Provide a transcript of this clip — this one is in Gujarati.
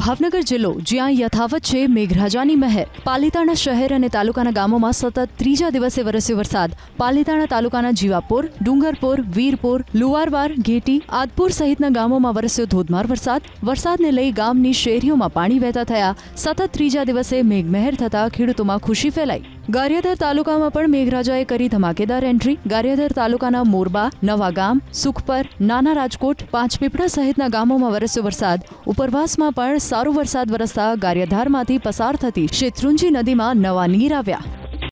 ભાવનગર જિલ્લો જ્યાં યથાવત છે મેઘરાજાની મહેર પાલિતાણા શહેર અને તાલુકાના ગામોમાં સતત ત્રીજા દિવસે વરસ્યો વરસાદ પાલિતાણા તાલુકાના જીવાપુર ડુંગરપુર વીરપુર લુવારવાર ઘેટી આદપુર સહિતના ગામોમાં વરસ્યો ધોધમાર વરસાદ વરસાદને લઈ ગામની શેરીઓમાં પાણી વહેતા થયા સતત ત્રીજા દિવસે મેઘમહેર થતા ખેડૂતોમાં ખુશી ફેલાઈ ગારિયાધર તાલુકામાં પણ મેઘરાજાએ કરી ધમાકેદાર એન્ટ્રી ગારિયાધર તાલુકાના મોરબા નવાગામ સુખપર નાના રાજકોટ પાંચપીપળા સહિતના ગામોમાં વરસ્યો વરસાદ ઉપરવાસમાં પણ સારો વરસાદ વરસતા ગારિયાધારમાંથી પસાર થતી શેત્રુંજી નદીમાં નવા નીર આવ્યા